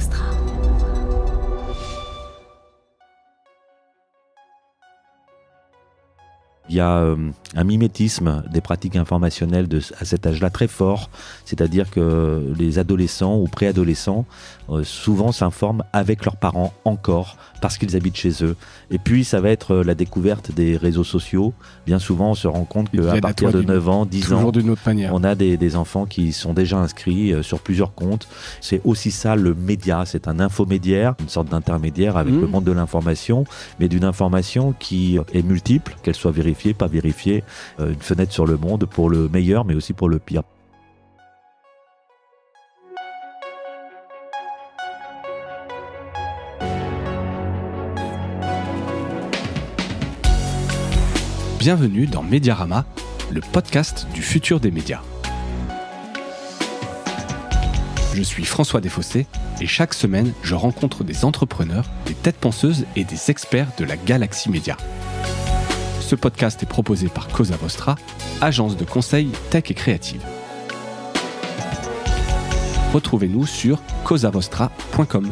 Nostra. Il y a euh, un mimétisme des pratiques informationnelles de, à cet âge-là très fort, c'est-à-dire que les adolescents ou préadolescents euh, souvent s'informent avec leurs parents encore parce qu'ils habitent chez eux. Et puis ça va être euh, la découverte des réseaux sociaux. Bien souvent on se rend compte qu'à partir de 9 ans, 10 ans, on a des, enfants qui sont déjà inscrits sur plusieurs comptes. C'est aussi ça le média, c'est un infomédiaire, une sorte d'intermédiaire avec mmh. le monde de l'information, mais d'une information qui est multiple, qu'elle soit vérifiée pas vérifier, euh, une fenêtre sur le monde pour le meilleur mais aussi pour le pire. Bienvenue dans Mediarama, le podcast du futur des médias. Je suis François Desfossés et chaque semaine, je rencontre des entrepreneurs, des têtes penseuses et des experts de la galaxie média. Ce podcast est proposé par Cosa Vostra, agence de conseil tech et créative. Retrouvez-nous sur cosavostra.com.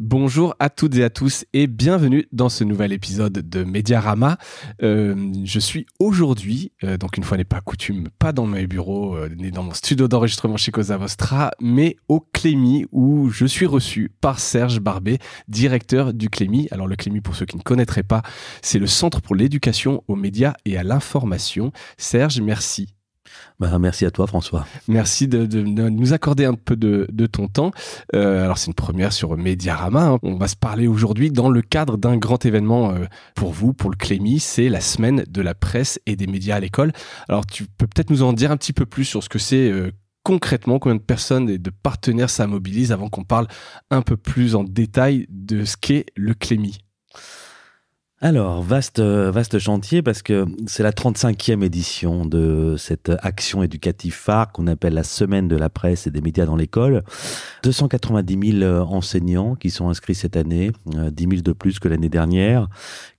Bonjour à toutes et à tous et bienvenue dans ce nouvel épisode de Mediarama. Euh, je suis aujourd'hui, euh, donc une fois n'est pas coutume, pas dans mes bureaux, euh, ni dans mon studio d'enregistrement chez Cosa Vostra, mais au Clémy où je suis reçu par Serge Barbet, directeur du Clémy. Alors le Clémy, pour ceux qui ne connaîtraient pas, c'est le Centre pour l'éducation aux médias et à l'information. Serge, merci bah, merci à toi, François. Merci de, nous accorder un peu de, ton temps. Euh, alors, c'est une première sur Mediarama. Hein. On va se parler aujourd'hui dans le cadre d'un grand événement euh, pour vous, pour le Clémy. C'est la semaine de la presse et des médias à l'école. Alors, tu peux peut-être nous en dire un petit peu plus sur ce que c'est euh, concrètement combien de personnes et de partenaires ça mobilise avant qu'on parle un peu plus en détail de ce qu'est le Clémy. Alors, vaste, euh, vaste chantier parce que c'est la 35e édition de cette action éducative phare qu'on appelle la semaine de la presse et des médias dans l'école. 290 000 euh, enseignants qui sont inscrits cette année, 10 euh, 000 de plus que l'année dernière,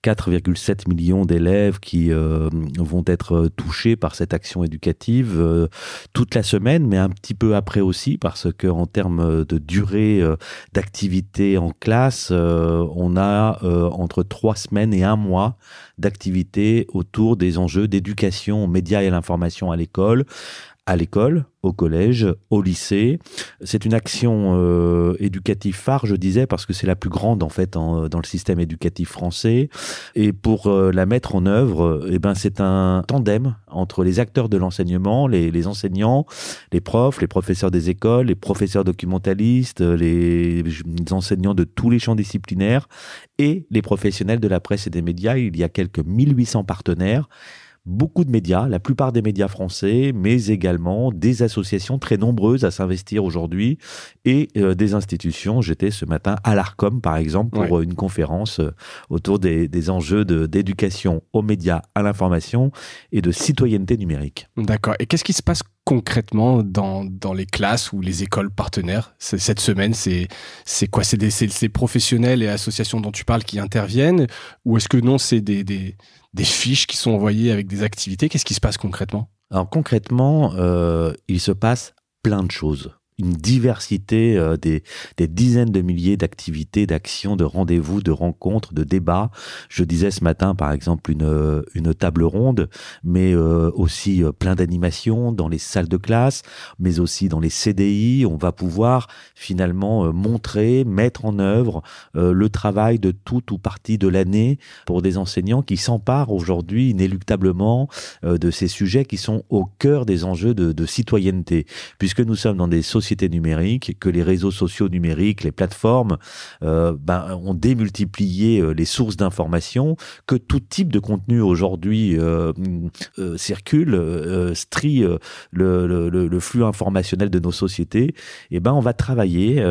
4,7 millions d'élèves qui vont être touchés par cette action éducative toute la semaine, mais un petit peu après aussi parce que en termes de durée d'activité en classe, on a entre trois semaines et un mois d'activité autour des enjeux d'éducation aux médias et à l'information à l'école, à l'école, au collège, au lycée. C'est une action euh, éducative phare, je disais, parce que c'est la plus grande en fait dans le système éducatif français. Et pour euh, la mettre en œuvre, euh, eh ben c'est un tandem entre les acteurs de l'enseignement, les, enseignants, les profs, les professeurs des écoles, les professeurs documentalistes, les enseignants de tous les champs disciplinaires et les professionnels de la presse et des médias. Il y a quelques 1800 partenaires beaucoup de médias, la plupart des médias français, mais également des associations très nombreuses à s'investir aujourd'hui et euh, des institutions. J'étais ce matin à l'ARCOM, par exemple, pour euh, une conférence euh, autour des, enjeux d'éducation aux médias, à l'information et de citoyenneté numérique. D'accord. Et qu'est-ce qui se passe concrètement dans, les classes ou les écoles partenaires Cette semaine, c'est quoi C'est ces professionnels et associations dont tu parles qui interviennent Ou est-ce que non, c'est des, fiches qui sont envoyées avec des activités Qu'est-ce qui se passe concrètement Alors concrètement, euh, il se passe plein de choses une diversité, euh, des, dizaines de milliers d'activités, d'actions, de rendez-vous, de rencontres, de débats. Je disais ce matin, par exemple, une, euh, une table ronde, mais euh, aussi plein d'animations dans les salles de classe, mais aussi dans les CDI. On va pouvoir finalement montrer, mettre en œuvre le travail de toute ou partie de l'année pour des enseignants qui s'emparent aujourd'hui inéluctablement de ces sujets qui sont au cœur des enjeux de, de citoyenneté, puisque nous sommes dans des sociétés numérique que les réseaux sociaux numériques, les plateformes, euh, ben, ont démultiplié euh, les sources d'informations, que tout type de contenu aujourd'hui euh, circule, strie le, le, flux informationnel de nos sociétés, et eh ben on va travailler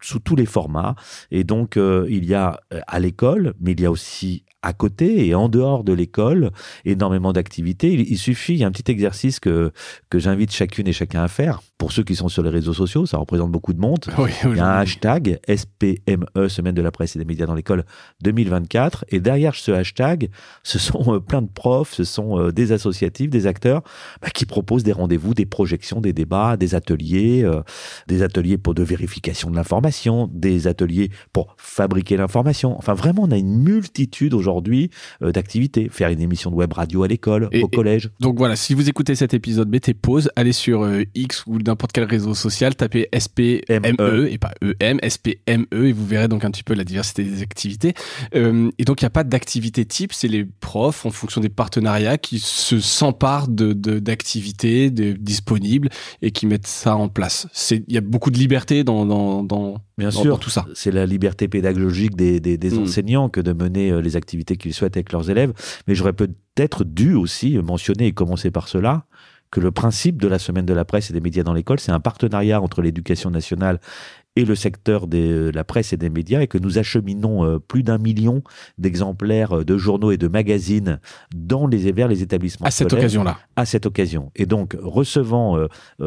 sous tous les formats. Et donc il y a à l'école, mais il y a aussi à côté et en dehors de l'école, énormément d'activités. Il, suffit, il y a un petit exercice que, que j'invite chacune et chacun à faire. Pour ceux qui sont sur les réseaux sociaux, ça représente beaucoup de monde. il y a un hashtag SPME, Semaine de la presse et des médias dans l'école 2024. Et derrière ce hashtag, ce sont euh, plein de profs, ce sont euh, des associatifs, des acteurs bah, qui proposent des rendez-vous, des projections, des débats, des ateliers, euh, des ateliers pour de vérification de l'information, des ateliers pour fabriquer l'information. Enfin, vraiment, on a une multitude aujourd'hui aujourd'hui euh, Faire une émission de web radio à l'école, au collège. donc voilà, si vous écoutez cet épisode, mettez pause, allez sur euh, X ou n'importe quel réseau social, tapez SPME e. et pas EM, SPME et vous verrez donc un petit peu la diversité des activités. Euh, et donc il n'y a pas d'activité type, c'est les profs en fonction des partenariats qui se s'emparent d'activités de, d'activités de, disponibles et qui mettent ça en place. Il y a beaucoup de liberté dans, dans, Bien sûr, tout ça. C'est la liberté pédagogique des, hmm. enseignants que de mener les activités qu'ils souhaitent avec leurs élèves. Mais j'aurais peut-être dû aussi mentionner et commencer par cela que le principe de la semaine de la presse et des médias dans l'école, c'est un partenariat entre l'éducation nationale et le secteur de euh, la presse et des médias et que nous acheminons euh, plus d'un million d'exemplaires euh, de journaux et de magazines dans les, vers les établissements à cette occasion-là. À cette occasion. Et donc, recevant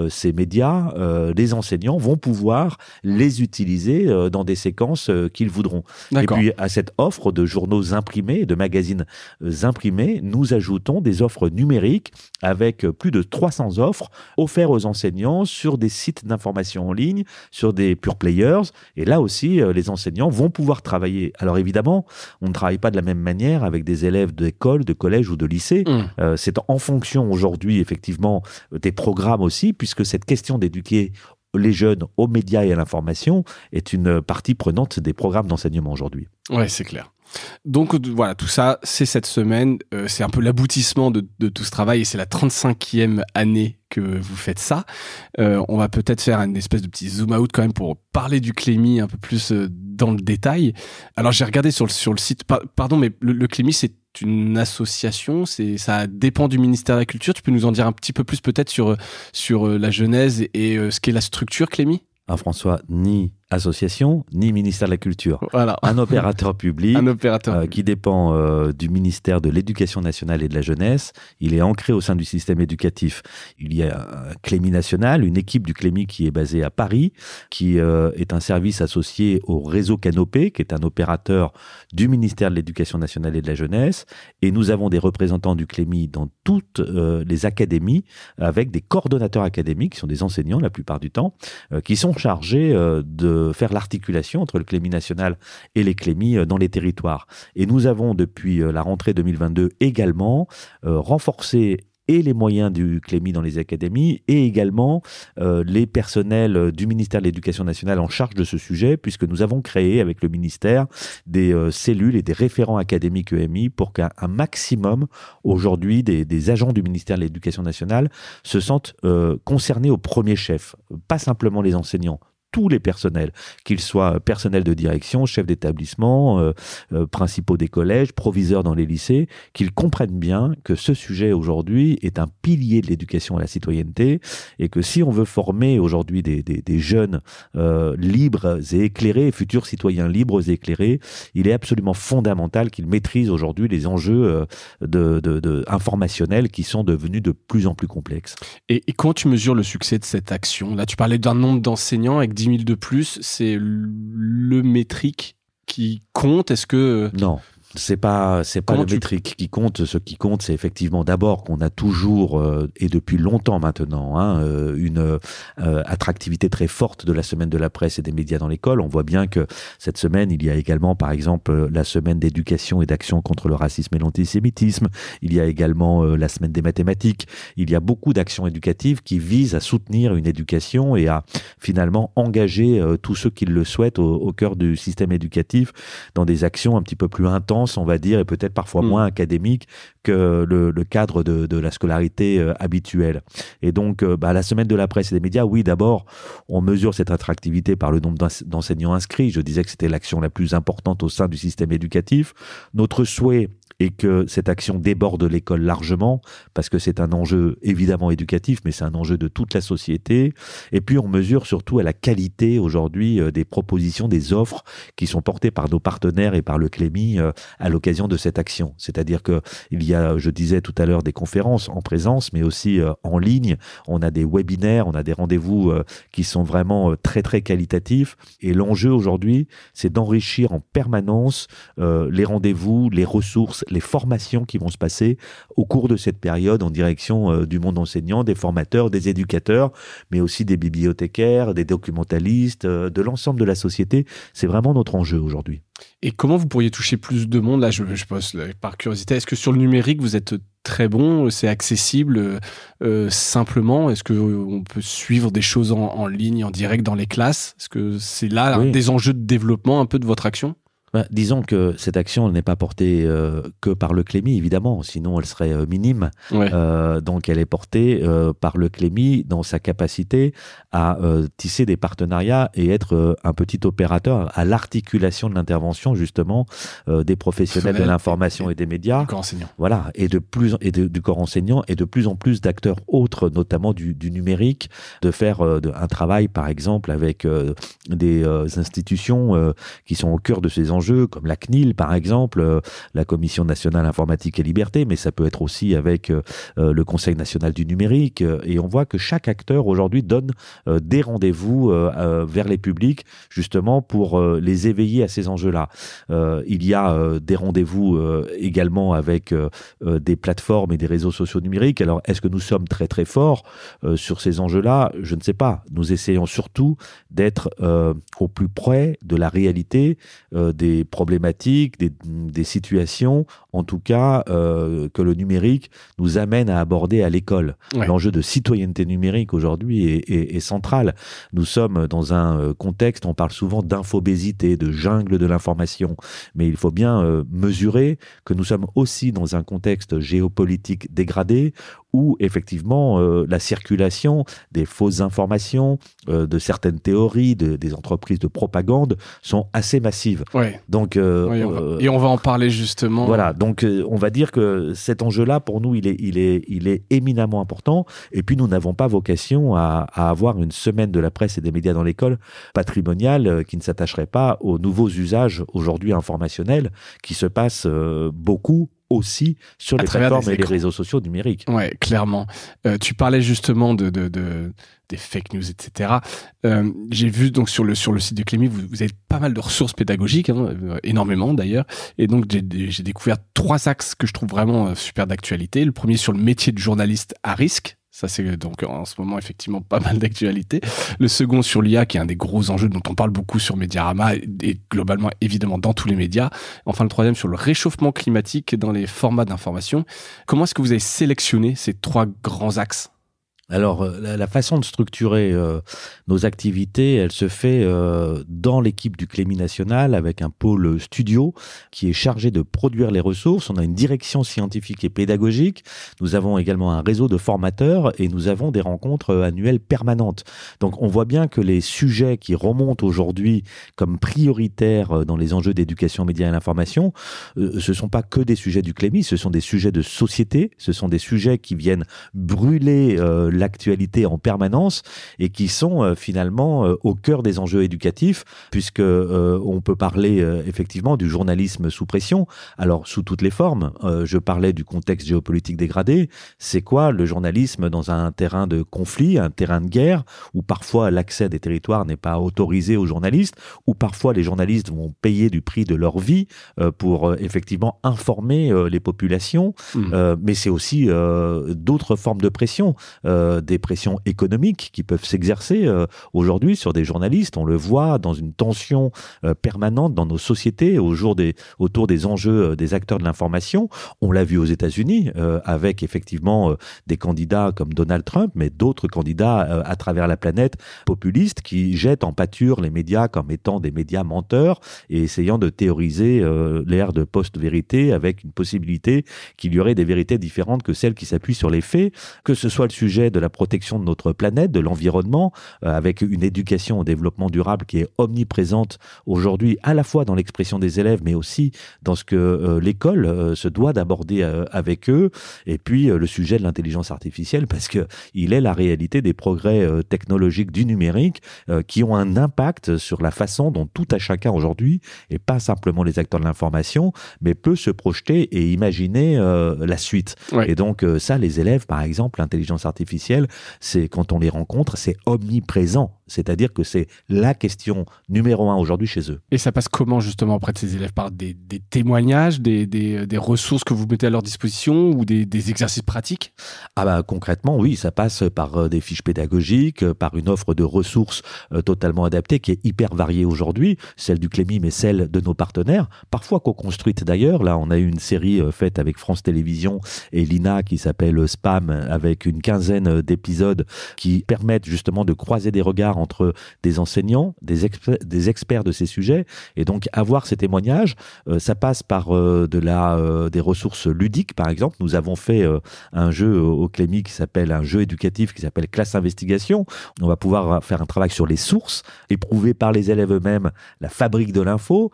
ces médias, les enseignants vont pouvoir les utiliser dans des séquences qu'ils voudront. Et puis, à cette offre de journaux imprimés, de magazines imprimés, nous ajoutons des offres numériques avec plus de 300 offres offertes aux enseignants sur des sites d'information en ligne, sur des players. Et là aussi, euh, les enseignants vont pouvoir travailler. Alors évidemment, on ne travaille pas de la même manière avec des élèves d'école, de collège ou de lycée. Mm. Euh, c'est en fonction aujourd'hui, effectivement, euh, des programmes aussi, puisque cette question d'éduquer les jeunes aux médias et à l'information est une partie prenante des programmes d'enseignement aujourd'hui. Ouais, c'est clair. Donc voilà, tout ça, c'est cette semaine. Euh, c'est un peu l'aboutissement de, tout ce travail et c'est la 35e année que vous faites ça. Euh, on va peut-être faire une espèce de petit zoom out quand même pour parler du Clémy un peu plus euh, dans le détail. Alors j'ai regardé sur le, sur le site, pardon, mais le, Clémy c'est une association, c'est ça dépend du ministère de la Culture. Tu peux nous en dire un petit peu plus peut-être sur, sur la genèse et, ce qu'est la structure, Clémy ah, François, ni association ni ministère de la Culture. Voilà. Un opérateur public opérateur. Euh, qui dépend euh, du ministère de l'Éducation nationale et de la jeunesse. Il est ancré au sein du système éducatif. Il y a un CLEMI national, une équipe du CLEMI qui est basée à Paris, qui euh, est un service associé au réseau Canopé, qui est un opérateur du ministère de l'Éducation nationale et de la jeunesse. Et nous avons des représentants du CLEMI dans toutes les académies, avec des coordonnateurs académiques, qui sont des enseignants la plupart du temps, qui sont chargés de faire l'articulation entre le clémi national et les CLEMI euh, dans les territoires. Et nous avons, depuis euh, la rentrée 2022 également, euh, renforcé et les moyens du CLEMI dans les académies et également les personnels du ministère de l'Éducation nationale en charge de ce sujet, puisque nous avons créé avec le ministère des cellules et des référents académiques EMI pour qu'un maximum aujourd'hui des, agents du ministère de l'Éducation nationale se sentent concernés au premier chef, pas simplement les enseignants, tous les personnels, qu'ils soient euh, personnels de direction, chefs d'établissement, euh, euh, principaux des collèges, proviseurs dans les lycées, qu'ils comprennent bien que ce sujet aujourd'hui est un pilier de l'éducation à la citoyenneté et que si on veut former aujourd'hui des, jeunes libres et éclairés, futurs citoyens libres et éclairés, il est absolument fondamental qu'ils maîtrisent aujourd'hui les enjeux de, informationnels qui sont devenus de plus en plus complexes. Et, et, quand tu mesures le succès de cette action Là, tu parlais d'un nombre d'enseignants avec 10 10 000 de plus, c'est le métrique qui compte Est-ce que. Euh, non c'est pas c'est pas le métrique qui compte. Ce qui compte, c'est effectivement d'abord qu'on a toujours euh, et depuis longtemps maintenant hein, euh, une euh, attractivité très forte de la semaine de la presse et des médias dans l'école. On voit bien que cette semaine, il y a également, par exemple, la semaine d'éducation et d'action contre le racisme et l'antisémitisme. Il y a également la semaine des mathématiques. Il y a beaucoup d'actions éducatives qui visent à soutenir une éducation et à finalement engager tous ceux qui le souhaitent au cœur du système éducatif dans des actions un petit peu plus intenses on va dire, et peut-être parfois mm. moins académique que le, cadre de, la scolarité euh, habituelle. Et donc, à euh, bah, la semaine de la presse et des médias, oui, d'abord, on mesure cette attractivité par le nombre d'enseignants inscrits. Je disais que c'était l'action la plus importante au sein du système éducatif. Notre souhait, et que cette action déborde l'école largement, parce que c'est un enjeu évidemment éducatif, mais c'est un enjeu de toute la société. Et puis on mesure surtout à la qualité aujourd'hui euh, des propositions, des offres qui sont portées par nos partenaires et par le Clémy euh, à l'occasion de cette action. C'est-à-dire que il y a, je disais tout à l'heure, des conférences en présence, mais aussi euh, en ligne. On a des webinaires, on a des rendez-vous qui sont vraiment très très qualitatifs. Et l'enjeu aujourd'hui, c'est d'enrichir en permanence les rendez-vous, les ressources les formations qui vont se passer au cours de cette période en direction euh, du monde enseignant, des formateurs, des éducateurs, mais aussi des bibliothécaires, des documentalistes, euh, de l'ensemble de la société. C'est vraiment notre enjeu aujourd'hui. Et comment vous pourriez toucher plus de monde Là, je, pose par curiosité, est-ce que sur le numérique, vous êtes très bon, c'est accessible euh, simplement Est-ce qu'on peut suivre des choses en, ligne, en direct dans les classes Est-ce que c'est là un des enjeux de développement un peu de votre action bah, disons que cette action n'est pas portée euh, que par le Clémy, évidemment, sinon elle serait euh, minime. Euh, donc elle est portée par le Clémy dans sa capacité à tisser des partenariats et être un petit opérateur à l'articulation de l'intervention, justement, des professionnels de l'information et, des médias. Du corps enseignant. Voilà, et, de plus, et du corps enseignant et de plus en plus d'acteurs autres, notamment du, numérique, de faire un travail, par exemple, avec des institutions qui sont au cœur de ces enjeux comme la CNIL par exemple, euh, la Commission nationale informatique et liberté, mais ça peut être aussi avec euh, euh, le Conseil national du numérique. Et on voit que chaque acteur aujourd'hui donne des rendez-vous vers les publics, justement pour les éveiller à ces enjeux-là. il y a des rendez-vous également avec des plateformes et des réseaux sociaux numériques. Alors, est-ce que nous sommes très très forts sur ces enjeux-là Je ne sais pas. Nous essayons surtout d'être au plus près de la réalité des des problématiques, des, situations, en tout cas, euh, que le numérique nous amène à aborder à l'école. L'enjeu de citoyenneté numérique aujourd'hui est, central. Nous sommes dans un euh, contexte, on parle souvent d'infobésité, de jungle de l'information, mais il faut bien euh, mesurer que nous sommes aussi dans un contexte géopolitique dégradé où effectivement euh, la circulation des fausses informations, euh, de certaines théories, des entreprises de propagande sont assez massives. Donc, euh, et, on va, en parler justement. Voilà, donc on va dire que cet enjeu-là, pour nous, il est, éminemment important. Et puis, nous n'avons pas vocation à, à, avoir une semaine de la presse et des médias dans l'école patrimoniale qui ne s'attacherait pas aux nouveaux usages aujourd'hui informationnels qui se passent beaucoup aussi sur les plateformes et les réseaux sociaux numériques. Ouais, clairement. Euh, tu parlais justement de, de, des fake news, etc. Euh, j'ai vu donc sur le, sur le site de Clémy, vous, avez pas mal de ressources pédagogiques, hein, euh, énormément d'ailleurs. Et donc j'ai découvert trois axes que je trouve vraiment super d'actualité. Le premier sur le métier de journaliste à risque, ça, c'est euh, donc en ce moment effectivement pas mal d'actualité. Le second sur l'IA, qui est un des gros enjeux dont on parle beaucoup sur Mediarama et globalement évidemment dans tous les médias. Enfin, le troisième sur le réchauffement climatique dans les formats d'information. Comment est-ce que vous avez sélectionné ces trois grands axes alors, euh, la, façon de structurer euh, nos activités, elle se fait euh, dans l'équipe du Clémy National avec un pôle studio qui est chargé de produire les ressources. On a une direction scientifique et pédagogique. Nous avons également un réseau de formateurs et nous avons des rencontres annuelles permanentes. Donc, on voit bien que les sujets qui remontent aujourd'hui comme prioritaires dans les enjeux d'éducation médias et l'information, ce ne sont pas que des sujets du Clémy, ce sont des sujets de société, ce sont des sujets qui viennent brûler l'actualité en permanence et qui sont euh, finalement euh, au cœur des enjeux éducatifs, puisque euh, on peut parler effectivement du journalisme sous pression, alors sous toutes les formes. je parlais du contexte géopolitique dégradé. C'est quoi le journalisme dans un terrain de conflit, un terrain de guerre, où parfois l'accès des territoires n'est pas autorisé aux journalistes, où parfois les journalistes vont payer du prix de leur vie pour effectivement informer les populations. Mmh. mais c'est aussi d'autres formes de pression. Euh, des pressions économiques qui peuvent s'exercer euh, aujourd'hui sur des journalistes. On le voit dans une tension euh, permanente dans nos sociétés au jour des, autour des enjeux des acteurs de l'information. On l'a vu aux États-Unis avec effectivement des candidats comme Donald Trump, mais d'autres candidats à travers la planète populistes qui jettent en pâture les médias comme étant des médias menteurs et essayant de théoriser l'ère de post-vérité avec une possibilité qu'il y aurait des vérités différentes que celles qui s'appuient sur les faits, que ce soit le sujet de la protection de notre planète, de l'environnement, euh, avec une éducation au développement durable qui est omniprésente aujourd'hui, à la fois dans l'expression des élèves, mais aussi dans ce que euh, l'école euh, se doit d'aborder avec eux. Et puis le sujet de l'intelligence artificielle, parce que il est la réalité des progrès technologiques du numérique qui ont un impact sur la façon dont tout à chacun aujourd'hui, et pas simplement les acteurs de l'information, mais peut se projeter et imaginer la suite. Et donc ça, les élèves, par exemple, l'intelligence artificielle c'est quand on les rencontre, c'est omniprésent. C'est-à-dire que c'est la question numéro un aujourd'hui chez eux. Et ça passe comment justement auprès de ces élèves Par des, témoignages, des, ressources que vous mettez à leur disposition ou des, exercices pratiques Ah bah concrètement, oui, ça passe par euh, des fiches pédagogiques, euh, par une offre de ressources euh, totalement adaptée qui est hyper variée aujourd'hui, celle du Clémy mais celle de nos partenaires, parfois co-construite d'ailleurs. Là, on a eu une série faite avec France Télévisions et l'INA qui s'appelle Spam avec une quinzaine euh, d'épisodes qui permettent justement de croiser des regards entre des enseignants, des, experts de ces sujets, et donc avoir ces témoignages. Euh, ça passe par euh, de la, des ressources ludiques, par exemple. Nous avons fait un jeu au Clémy qui s'appelle un jeu éducatif qui s'appelle Classe Investigation. On va pouvoir faire un travail sur les sources, éprouver par les élèves eux-mêmes la fabrique de l'info.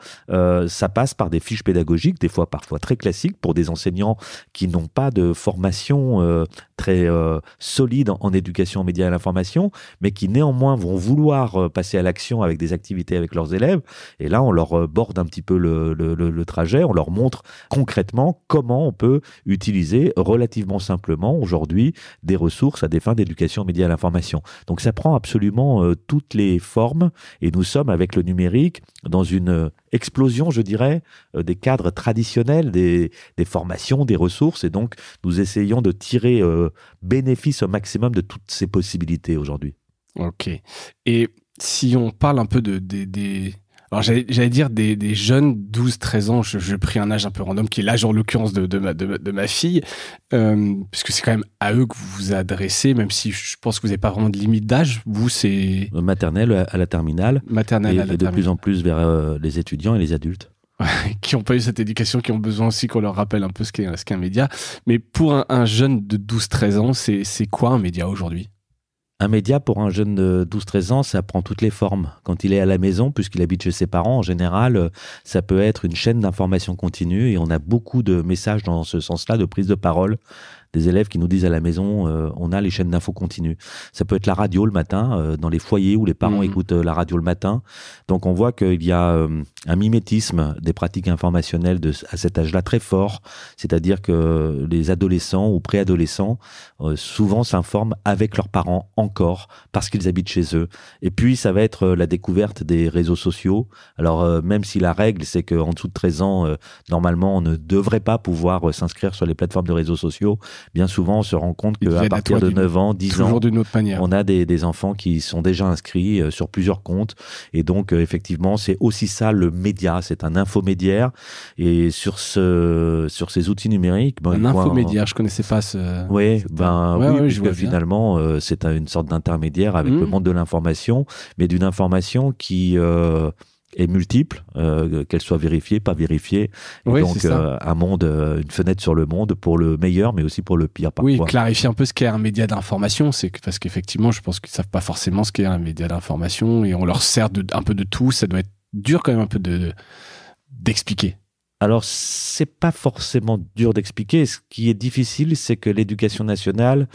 ça passe par des fiches pédagogiques, des fois parfois très classiques, pour des enseignants qui n'ont pas de formation très solide euh, solides en, éducation aux médias et à l'information, mais qui néanmoins vont vouloir euh, passer à l'action avec des activités avec leurs élèves. Et là, on leur euh, borde un petit peu le, le trajet, on leur montre concrètement comment on peut utiliser relativement simplement aujourd'hui des ressources à des fins d'éducation aux médias et à l'information. Donc ça prend absolument toutes les formes et nous sommes avec le numérique dans une explosion, je dirais, euh, des cadres traditionnels, des, formations, des ressources. Et donc, nous essayons de tirer euh, bénéfice au maximum de toutes ces possibilités aujourd'hui. Ok. Et si on parle un peu de, des alors j'allais dire des, des jeunes 12-13 ans, je, je, pris un âge un peu random qui est l'âge en l'occurrence de, de, ma, de, ma fille, euh, puisque c'est quand même à eux que vous vous adressez, même si je pense que vous n'avez pas vraiment de limite d'âge, vous c'est... Maternelle à la terminale. Maternelle et, à la et de plus en plus vers euh, les étudiants et les adultes. qui n'ont pas eu cette éducation, qui ont besoin aussi qu'on leur rappelle un peu ce qu'est un média. Mais pour un, un jeune de 12-13 ans, c'est quoi un média aujourd'hui un média pour un jeune de 12-13 ans, ça prend toutes les formes. Quand il est à la maison, puisqu'il habite chez ses parents, en général, euh, ça peut être une chaîne d'information continue et on a beaucoup de messages dans ce sens-là, de prise de parole des élèves qui nous disent à la maison, euh, on a les chaînes d'infos continues. Ça peut être la radio le matin, euh, dans les foyers où les parents mhm. écoutent euh, la radio le matin. Donc on voit qu'il y a un mimétisme des pratiques informationnelles de, à cet âge-là très fort, c'est-à-dire que les adolescents ou préadolescents souvent s'informent avec leurs parents encore parce qu'ils habitent chez eux. Et puis ça va être la découverte des réseaux sociaux. Alors même si la règle c'est qu'en dessous de 13 ans, normalement on ne devrait pas pouvoir s'inscrire sur les plateformes de réseaux sociaux, bien souvent, on se rend compte qu'à partir de 9 ans, 10 ans, on a des, enfants qui sont déjà inscrits euh, sur plusieurs comptes. Et donc, euh, effectivement, c'est aussi ça le média. C'est un infomédiaire. Et sur, ce, sur ces outils numériques. Ben, un infomédiaire, je connaissais pas ce. Ben, oui ben, oui, finalement, euh, c'est une sorte d'intermédiaire avec le mmh. monde de l'information, mais d'une information qui. Euh, est multiple, euh, qu'elle soit vérifiée, pas vérifiée. donc euh, un monde, euh, une fenêtre sur le monde pour le meilleur, mais aussi pour le pire parfois. Oui, clarifier un peu ce qu'est un média d'information, c'est parce qu'effectivement, je pense qu'ils savent pas forcément ce qu'est un média d'information et on leur sert un peu de tout. Ça doit être dur quand même un peu de d'expliquer. Alors c'est pas forcément dur d'expliquer. Ce qui est difficile, c'est que l'éducation nationale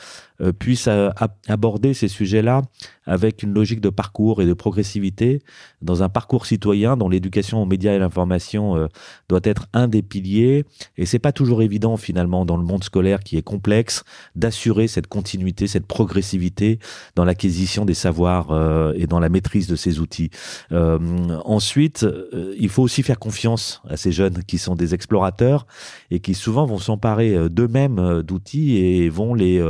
euh, puisse euh, aborder ces sujets-là avec une logique de parcours et de progressivité, dans un parcours citoyen dont l'éducation aux médias et l'information euh, doit être un des piliers. Et c'est pas toujours évident finalement dans le monde scolaire qui est complexe d'assurer cette continuité, cette progressivité dans l'acquisition des savoirs et dans la maîtrise de ces outils. ensuite, il faut aussi faire confiance à ces jeunes qui sont des explorateurs et qui souvent vont s'emparer d'eux-mêmes d'outils et vont les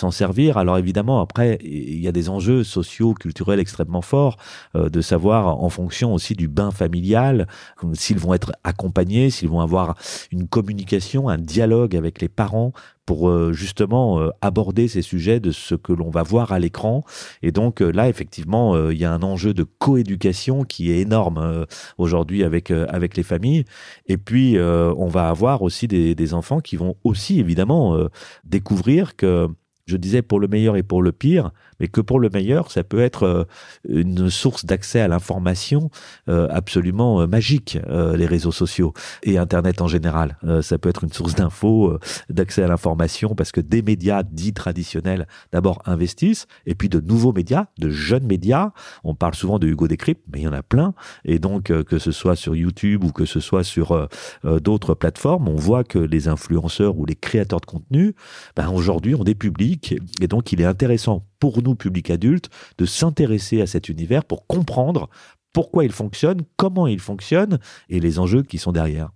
s'en servir. Alors évidemment, après, il y a des enjeux sociaux, culturels extrêmement forts, euh, de savoir en fonction aussi du bain familial, s'ils vont être accompagnés, s'ils vont avoir une communication, un dialogue avec les parents pour euh, justement euh, aborder ces sujets de ce que l'on va voir à l'écran. Et donc là, effectivement, il y a un enjeu de coéducation qui est énorme aujourd'hui avec avec les familles. Et puis, on va avoir aussi des, des enfants qui vont aussi évidemment découvrir que je disais pour le meilleur et pour le pire, mais que pour le meilleur, ça peut être euh, une source d'accès à l'information euh, absolument euh, magique, les réseaux sociaux et Internet en général. Ça peut être une source d'infos, d'accès à l'information, parce que des médias dits traditionnels d'abord investissent, et puis de nouveaux médias, de jeunes médias. On parle souvent de Hugo Décrypte, mais il y en a plein. Et donc, que ce soit sur YouTube ou que ce soit sur d'autres plateformes, on voit que les influenceurs ou les créateurs de contenu, ben, aujourd'hui, ont des publics et donc, il est intéressant pour nous, publics adultes de s'intéresser à cet univers pour comprendre pourquoi il fonctionne, comment il fonctionne et les enjeux qui sont derrière.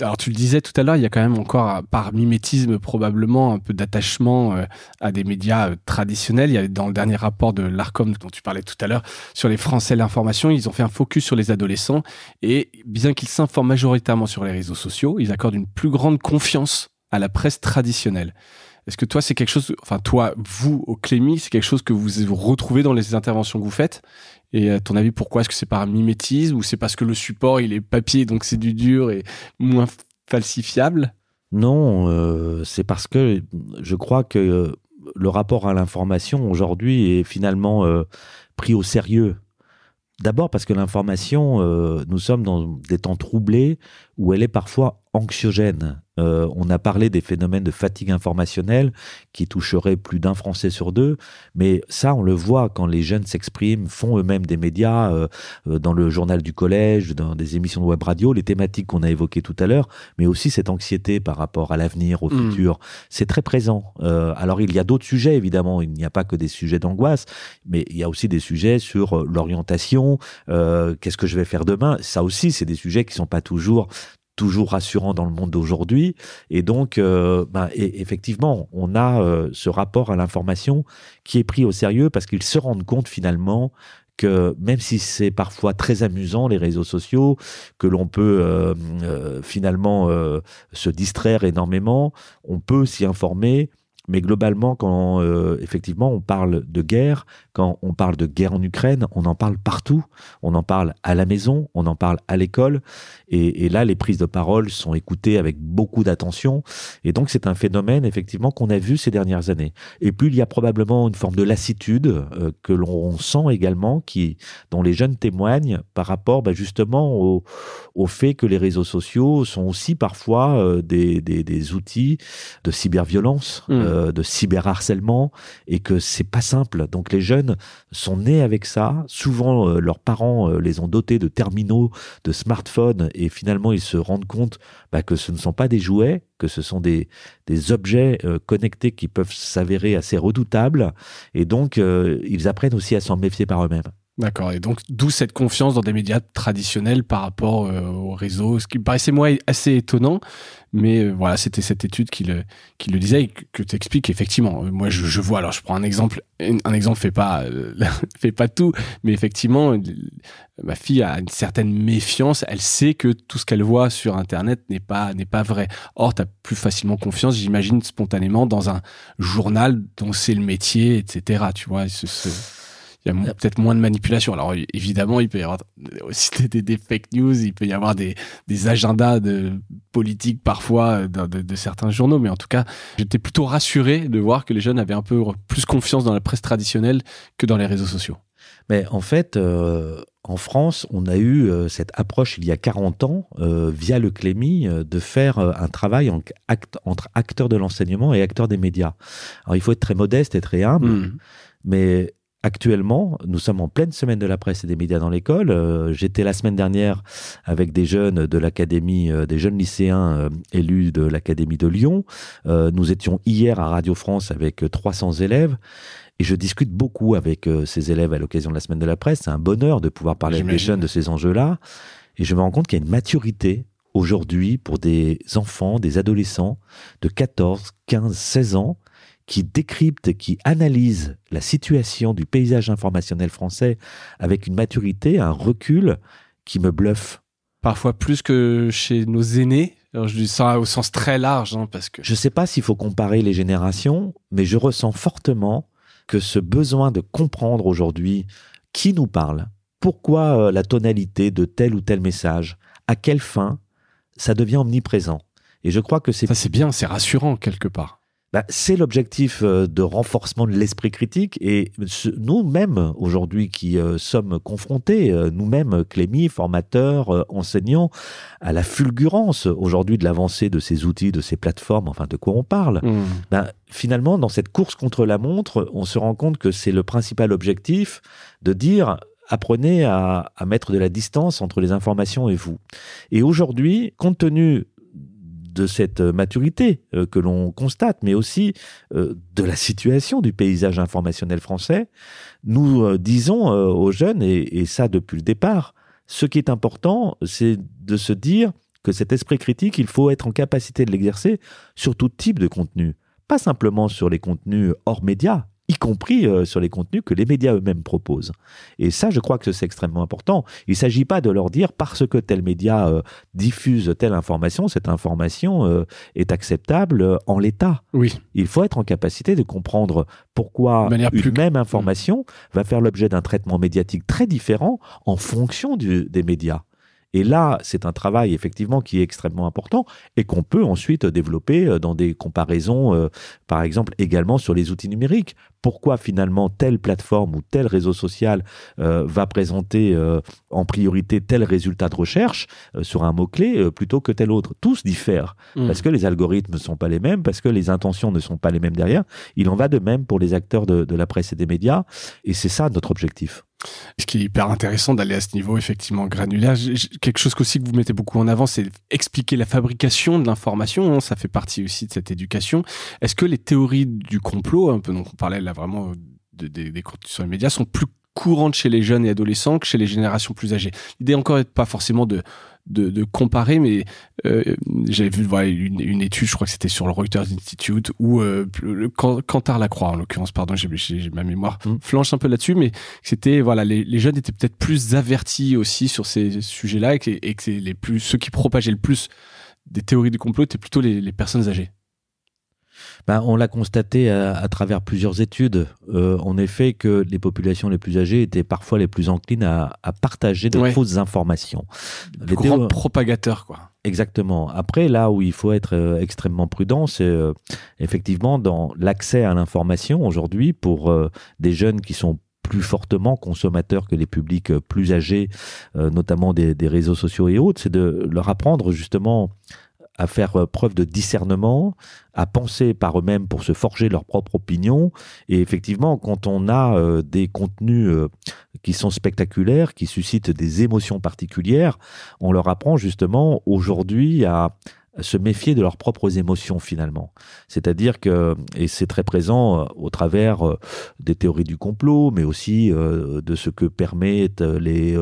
Alors tu le disais tout à l'heure, il y a quand même encore par mimétisme probablement un peu d'attachement euh, à des médias euh, traditionnels. Il y avait dans le dernier rapport de l'Arcom dont tu parlais tout à l'heure sur les Français l'information, ils ont fait un focus sur les adolescents et bien qu'ils s'informent majoritairement sur les réseaux sociaux, ils accordent une plus grande confiance à la presse traditionnelle. Est-ce que toi, c'est quelque chose, enfin toi, vous, au Clémy, c'est quelque chose que vous, retrouvez dans les interventions que vous faites Et à ton avis, pourquoi Est-ce que c'est par mimétisme ou c'est parce que le support, il est papier, donc c'est du dur et moins falsifiable Non, euh, c'est parce que je crois que euh, le rapport à l'information aujourd'hui est finalement euh, pris au sérieux. D'abord parce que l'information, nous sommes dans des temps troublés où elle est parfois anxiogène. Euh, on a parlé des phénomènes de fatigue informationnelle qui toucheraient plus d'un Français sur deux, mais ça, on le voit quand les jeunes s'expriment, font eux-mêmes des médias, euh, euh, dans le journal du collège, dans des émissions de web radio, les thématiques qu'on a évoquées tout à l'heure, mais aussi cette anxiété par rapport à l'avenir, au mm. futur. C'est très présent. Euh, alors, il y a d'autres sujets, évidemment. Il n'y a pas que des sujets d'angoisse, mais il y a aussi des sujets sur euh, l'orientation, qu'est-ce que je vais faire demain. Ça aussi, c'est des sujets qui ne sont pas toujours toujours rassurant dans le monde d'aujourd'hui. Et donc, euh, ben, effectivement, on a euh, ce rapport à l'information qui est pris au sérieux parce qu'ils se rendent compte finalement que même si c'est parfois très amusant les réseaux sociaux, que l'on peut euh, finalement se distraire énormément, on peut s'y informer. Mais globalement, quand effectivement on parle de guerre, quand on parle de guerre en Ukraine, on en parle partout. On en parle à la maison, on en parle à l'école. Et, là, les prises de parole sont écoutées avec beaucoup d'attention. Et donc, c'est un phénomène, effectivement, qu'on a vu ces dernières années. Et puis, il y a probablement une forme de lassitude euh, que l'on sent également, qui, dont les jeunes témoignent par rapport bah, justement au, fait que les réseaux sociaux sont aussi parfois euh, des, outils de cyberviolence, mmh. euh, de cyberharcèlement, et que c'est pas simple. Donc, les jeunes sont nés avec ça. Souvent, euh, leurs parents euh, les ont dotés de terminaux, de smartphones, et finalement, ils se rendent compte bah, que ce ne sont pas des jouets, que ce sont des, objets euh, connectés qui peuvent s'avérer assez redoutables. Et donc, ils apprennent aussi à s'en méfier par eux-mêmes. D'accord. Et donc, d'où cette confiance dans des médias traditionnels par rapport aux euh, au réseau, ce qui me paraissait, moi, assez étonnant. Mais euh, voilà, c'était cette étude qui le, qui le disait et que tu expliques, effectivement. Euh, moi, je, vois, alors je prends un exemple. Un exemple fait pas, fait pas tout, mais effectivement, ma fille a une certaine méfiance. Elle sait que tout ce qu'elle voit sur Internet n'est pas, n'est pas vrai. Or, tu as plus facilement confiance, j'imagine, spontanément dans un journal dont c'est le métier, etc. Tu vois, ce il y a peut-être moins de manipulation. Alors évidemment, il peut y avoir aussi des, fake news, il peut y avoir des, agendas de politiques parfois euh, de, certains journaux, mais en tout cas, j'étais plutôt rassuré de voir que les jeunes avaient un peu plus confiance dans la presse traditionnelle que dans les réseaux sociaux. Mais en fait, euh, en France, on a eu euh, cette approche il y a 40 ans, via le Clémy, de faire un travail entre acteurs de l'enseignement et acteurs des médias. Alors il faut être très modeste et très humble. Mmh. Mais actuellement, nous sommes en pleine semaine de la presse et des médias dans l'école. Euh, j'étais la semaine dernière avec des jeunes de l'académie, euh, des jeunes lycéens euh, élus de l'académie de Lyon. nous étions hier à Radio France avec 300 élèves. Et je discute beaucoup avec ces élèves à l'occasion de la semaine de la presse. C'est un bonheur de pouvoir parler avec des jeunes de ces enjeux-là. Et je me rends compte qu'il y a une maturité aujourd'hui pour des enfants, des adolescents de 14, 15, 16 ans qui décrypte, qui analyse la situation du paysage informationnel français avec une maturité, un recul qui me bluffe. Parfois plus que chez nos aînés. je dis ça au sens très large, hein, parce que. Je ne sais pas s'il faut comparer les générations, mais je ressens fortement que ce besoin de comprendre aujourd'hui qui nous parle, pourquoi euh, la tonalité de tel ou tel message, à quelle fin, ça devient omniprésent. Et je crois que c'est. Ça, c'est bien, c'est rassurant quelque part. Bah, c'est l'objectif euh, de renforcement de l'esprit critique. Et nous-mêmes, aujourd'hui, qui euh, sommes confrontés, euh, nous-mêmes, Clémy, formateurs, enseignants, à la fulgurance aujourd'hui de l'avancée de ces outils, de ces plateformes, enfin de quoi on parle, mmh. bah, finalement, dans cette course contre la montre, on se rend compte que c'est le principal objectif de dire apprenez à, mettre de la distance entre les informations et vous. Et aujourd'hui, compte tenu de cette euh, maturité euh, que l'on constate, mais aussi euh, de la situation du paysage informationnel français, nous disons aux jeunes, et, ça depuis le départ, ce qui est important, c'est de se dire que cet esprit critique, il faut être en capacité de l'exercer sur tout type de contenu. Pas simplement sur les contenus hors médias, y compris euh, sur les contenus que les médias eux-mêmes proposent. Et ça, je crois que c'est extrêmement important. Il ne s'agit pas de leur dire parce que tel média euh, diffuse telle information, cette information euh, est acceptable en l'état. Oui. Il faut être en capacité de comprendre pourquoi une même mm. information va faire l'objet d'un traitement médiatique très différent en fonction des médias. Et là, c'est un travail effectivement qui est extrêmement important et qu'on peut ensuite développer euh, dans des comparaisons, euh, par exemple également sur les outils numériques. Pourquoi finalement telle plateforme ou tel réseau social euh, va présenter en priorité tel résultat de recherche sur un mot-clé plutôt que tel autre Tous diffèrent mmh. parce que les algorithmes ne sont pas les mêmes, parce que les intentions ne sont pas les mêmes derrière. Il en va de même pour les acteurs de la presse et des médias. Et c'est ça notre objectif. Ce qui est hyper intéressant d'aller à ce niveau effectivement granulaire. Quelque chose aussi que vous mettez beaucoup en avant, c'est expliquer la fabrication de l'information. Hein. ça fait partie aussi de cette éducation. Est-ce que les théories du complot, un peu dont on parlait là vraiment euh, des contenus sur les médias, sont plus courante chez les jeunes et adolescents que chez les générations plus âgées. L'idée encore n'est pas forcément de, de, de comparer, mais euh, j'avais vu une, une, étude, je crois que c'était sur le Reuters Institute, ou euh, le, Cantar Lacroix, en l'occurrence, pardon, j'ai, ma mémoire mm. flanche un peu là-dessus, mais c'était, voilà, les, les, jeunes étaient peut-être plus avertis aussi sur ces sujets-là et que, et les plus, ceux qui propageaient le plus des théories du complot étaient plutôt les, les personnes âgées. Ben, on l'a constaté à, travers plusieurs études, euh, en effet, que les populations les plus âgées étaient parfois les plus enclines à, partager de fausses informations. Le les grand propagateur, quoi. Exactement. Après, là où il faut être euh, extrêmement prudent, c'est euh, effectivement dans l'accès à l'information aujourd'hui pour des jeunes qui sont plus fortement consommateurs que les publics plus âgés, notamment des, réseaux sociaux et autres, c'est de leur apprendre justement à faire euh, preuve de discernement, à penser par eux-mêmes pour se forger leur propre opinion. Et effectivement, quand on a euh, des contenus euh, qui sont spectaculaires, qui suscitent des émotions particulières, on leur apprend justement aujourd'hui à, se méfier de leurs propres émotions finalement. C'est-à-dire que, et c'est très présent euh, au travers euh, des théories du complot, mais aussi euh, de ce que permettent les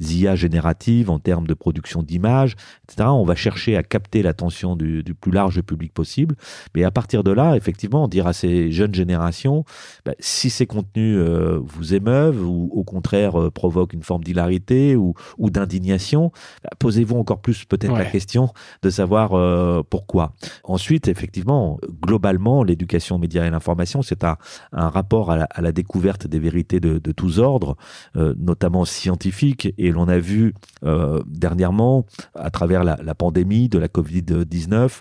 IA génératives en termes de production d'images, etc. On va chercher à capter l'attention du, plus large public possible, mais à partir de là, effectivement, dire à ces jeunes générations, bah, si ces contenus vous émeuvent ou au contraire provoquent une forme d'hilarité ou, d'indignation, bah, posez-vous encore plus peut-être la question de savoir euh, pourquoi. Ensuite, effectivement, globalement, l'éducation aux médias et l'information, c'est un, rapport à la, découverte des vérités de, tous ordres, euh, notamment scientifiques. Et l'on a vu euh, dernièrement, à travers la, la pandémie de la Covid-19,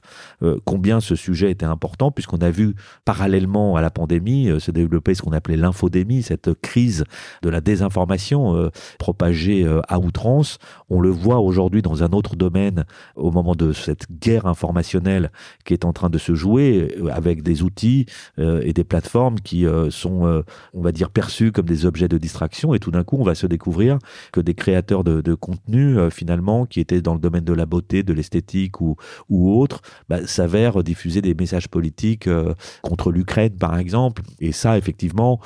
combien ce sujet était important, puisqu'on a vu parallèlement à la pandémie se développer ce qu'on appelait l'infodémie, cette crise de la désinformation propagée à outrance. On le voit aujourd'hui dans un autre domaine au moment de cette guerre informationnelle qui est en train de se jouer euh, avec des outils euh, et des plateformes qui euh, sont, on va dire, perçus comme des objets de distraction. Et tout d'un coup, on va se découvrir que des créateurs de, de contenu, finalement, qui étaient dans le domaine de la beauté, de l'esthétique ou, ou autre, bah, s'avèrent diffuser des messages politiques contre l'Ukraine, par exemple. Et ça, effectivement,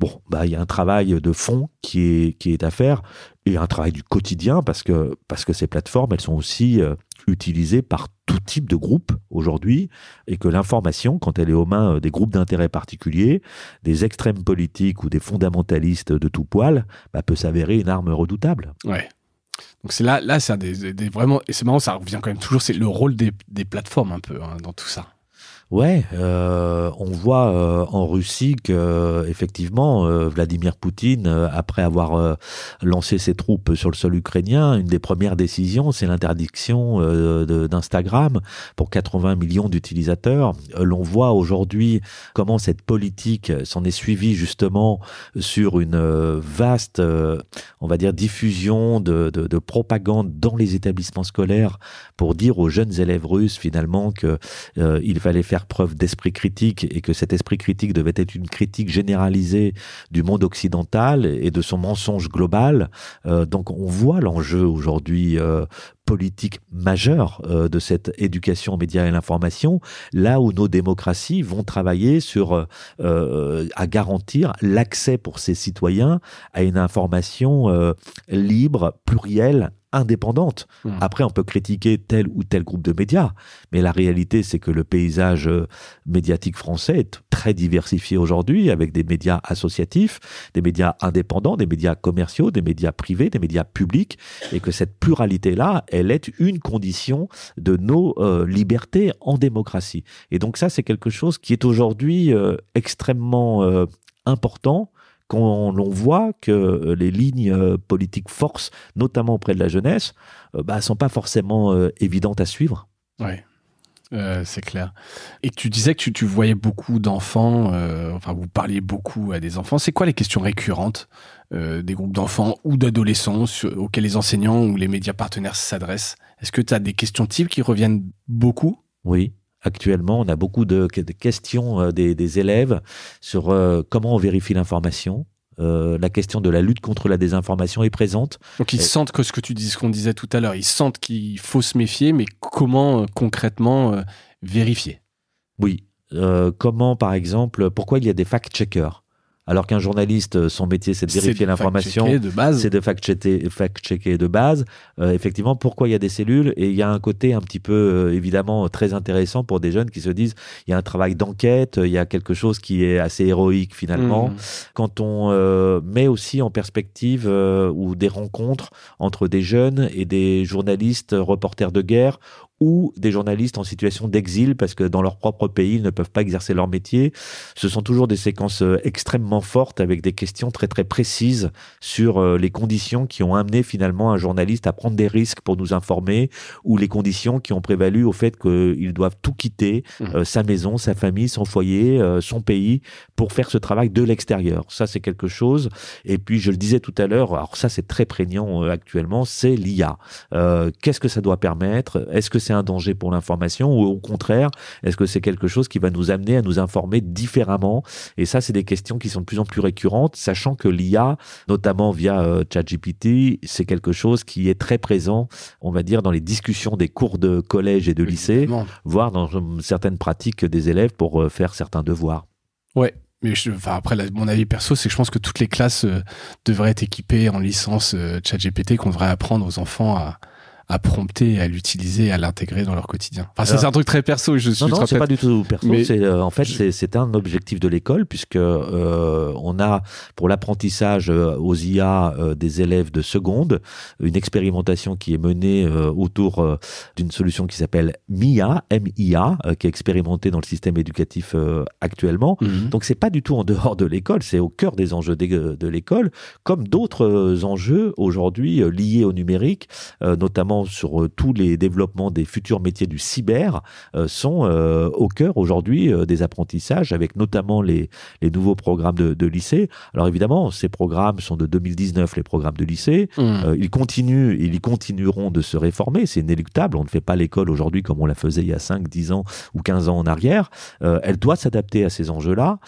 bon, bah, il y a un travail de fond qui est, qui est à faire et un travail du quotidien parce que, parce que ces plateformes, elles sont aussi utilisées par type de groupe aujourd'hui et que l'information, quand elle est aux mains euh, des groupes d'intérêt particuliers, des extrêmes politiques ou des fondamentalistes de tout poil, bah, peut s'avérer une arme redoutable. Ouais. Donc c'est là, là, c'est vraiment, et c'est marrant, ça revient quand même toujours, c'est le rôle des, plateformes un peu hein, dans tout ça. Ouais, euh, on voit euh, en Russie que effectivement euh, Vladimir Poutine, après avoir lancé ses troupes sur le sol ukrainien, une des premières décisions, c'est l'interdiction d'Instagram pour 80 millions d'utilisateurs. L'on voit aujourd'hui comment cette politique s'en est suivie justement sur une vaste, on va dire, diffusion de, de propagande dans les établissements scolaires pour dire aux jeunes élèves russes finalement que il fallait faire preuve d'esprit critique et que cet esprit critique devait être une critique généralisée du monde occidental et de son mensonge global. Euh, donc on voit l'enjeu aujourd'hui euh, politique majeur euh, de cette éducation aux médias et l'information, là où nos démocraties vont travailler sur à garantir l'accès pour ces citoyens à une information libre, plurielle, indépendante. Hmm. Après, on peut critiquer tel ou tel groupe de médias, mais la réalité, c'est que le paysage euh, médiatique français est très diversifié aujourd'hui, avec des médias associatifs, des médias indépendants, des médias commerciaux, des médias privés, des médias publics, et que cette pluralité-là, elle est une condition de nos euh, libertés en démocratie. Et donc ça, c'est quelque chose qui est aujourd'hui euh, extrêmement important quand l'on voit que euh, les lignes euh, politiques fortes, notamment auprès de la jeunesse, ne euh, bah, sont pas forcément évidentes à suivre. Oui, c'est clair. Et tu disais que tu, voyais beaucoup d'enfants, enfin vous parliez beaucoup à des enfants. C'est quoi les questions récurrentes des groupes d'enfants ou d'adolescents auxquels les enseignants ou les médias partenaires s'adressent Est-ce que tu as des questions types qui reviennent beaucoup Oui. Actuellement, on a beaucoup de, questions euh, des, élèves sur euh, comment on vérifie l'information, euh, la question de la lutte contre la désinformation est présente. Donc ils sentent que ce que tu dis, qu'on disait tout à l'heure, ils sentent qu'il faut se méfier, mais comment concrètement vérifier Oui. comment, par exemple, pourquoi il y a des fact-checkers alors qu'un journaliste, euh, son métier, c'est de vérifier l'information, c'est de fact-checker de base. Euh, effectivement, pourquoi il y a des cellules Et il y a un côté un petit peu, euh, évidemment, très intéressant pour des jeunes qui se disent, il y a un travail d'enquête, il y a quelque chose qui est assez héroïque finalement. Mmh. Quand on met aussi en perspective ou des rencontres entre des jeunes et des journalistes reporters de guerre ou des journalistes en situation d'exil parce que dans leur propre pays, ils ne peuvent pas exercer leur métier. Ce sont toujours des séquences euh, extrêmement fortes avec des questions très très précises sur euh, les conditions qui ont amené finalement un journaliste à prendre des risques pour nous informer ou les conditions qui ont prévalu au fait qu'ils doivent tout quitter, mmh. euh, sa maison, sa famille, son foyer, son pays, pour faire ce travail de l'extérieur. Ça, c'est quelque chose. Et puis, je le disais tout à l'heure, alors ça, c'est très prégnant actuellement, c'est l'IA. Qu'est-ce que ça doit permettre Est-ce que c'est un danger pour l'information ou au contraire, est-ce que c'est quelque chose qui va nous amener à nous informer différemment Et ça, c'est des questions qui sont de plus en plus récurrentes, sachant que l'IA, notamment via euh, ChatGPT, c'est quelque chose qui est très présent, on va dire, dans les discussions des cours de collège et de lycée, voire dans euh, certaines pratiques des élèves pour euh, faire certains devoirs. Ouais, mais après, mon avis perso, c'est que je pense que toutes les classes devraient être équipées en licence ChatGPT, qu'on devrait apprendre aux enfants à, à prompter, à l'utiliser, à l'intégrer dans leur quotidien. Enfin, c'est un truc très perso. Je suis non, non, c'est pas du tout perso. Euh, en fait, c'est un objectif de l'école puisque euh, on a pour l'apprentissage euh, aux IA des élèves de seconde une expérimentation qui est menée autour d'une solution qui s'appelle MIA, MIA, qui est expérimentée dans le système éducatif actuellement. Mhm. Donc, c'est pas du tout en dehors de l'école, c'est au cœur des enjeux de, l'école, comme d'autres enjeux aujourd'hui liés au numérique, notamment sur euh, tous les développements des futurs métiers du cyber, euh, sont euh, au cœur aujourd'hui des apprentissages, avec notamment les, les nouveaux programmes de, lycée. Alors évidemment, ces programmes sont de 2019, les programmes de lycée. Mmh. ils continuent, ils continueront de se réformer, c'est inéluctable. On ne fait pas l'école aujourd'hui comme on la faisait il y a 5, 10 ans ou 15 ans en arrière. elle doit s'adapter à ces enjeux-là.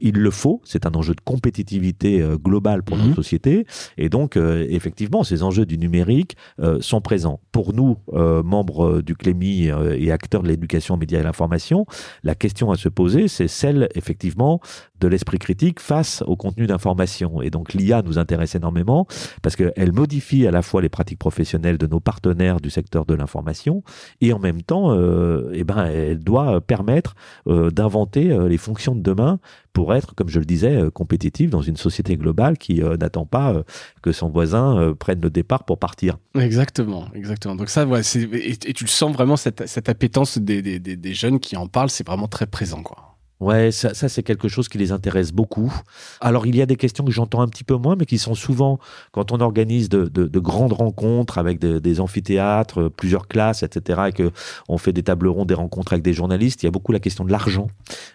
il le faut, c'est un enjeu de compétitivité globale pour nos mmh. notre société. Et donc, effectivement, ces enjeux du numérique sont présents. Pour nous, euh, membres euh, du CLEMI euh, et acteurs de l'éducation, médias et l'information, la question à se poser, c'est celle effectivement de l'esprit critique face au contenu d'information. Et donc l'IA nous intéresse énormément parce qu'elle modifie à la fois les pratiques professionnelles de nos partenaires du secteur de l'information et en même temps, euh, eh ben, elle doit permettre euh, d'inventer euh, les fonctions de demain pour être, comme je le disais, euh, compétitive dans une société globale qui n'attend pas que son voisin prenne le départ pour partir. Exactement, exactement. Donc ça, ouais, et, et, tu le sens vraiment, cette, cette appétence des, des, des jeunes qui en parlent, c'est vraiment très présent. quoi. Ouais, ça, ça c'est quelque chose qui les intéresse beaucoup. Alors il y a des questions que j'entends un petit peu moins, mais qui sont souvent, quand on organise de, de, de grandes rencontres avec des amphithéâtres, plusieurs classes, etc., et on fait des tables rondes, des rencontres avec des journalistes, il y a beaucoup la question de l'argent.